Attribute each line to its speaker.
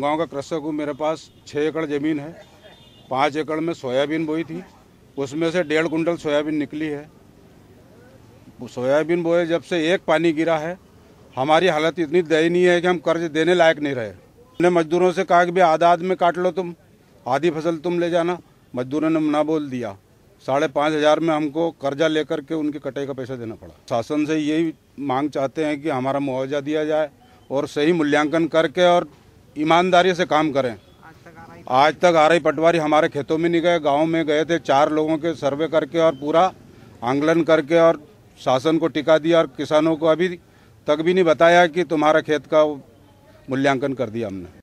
Speaker 1: गांव का कृषक हूँ मेरे पास छः एकड़ ज़मीन है पाँच एकड़ में सोयाबीन बोई थी उसमें से डेढ़ कुंटल सोयाबीन निकली है सोयाबीन बोए जब से एक पानी गिरा है हमारी हालत इतनी दयनीय है कि हम कर्ज देने लायक नहीं रहे हमने मजदूरों से कहा कि भाई आधा आध में काट लो तुम आधी फसल तुम ले जाना मजदूरों ने ना बोल दिया साढ़े पाँच हज़ार में हमको कर्जा लेकर के उनकी कटाई का पैसा देना पड़ा शासन से यही मांग चाहते हैं कि हमारा मुआवजा दिया जाए और सही मूल्यांकन करके और ईमानदारी से काम करें आज तक आ रही पटवारी हमारे खेतों में नहीं गए गाँव में गए थे चार लोगों के सर्वे करके और पूरा आंगलन करके और शासन को टिका दिया और किसानों को अभी तक भी नहीं बताया कि तुम्हारा खेत का मूल्यांकन कर दिया हमने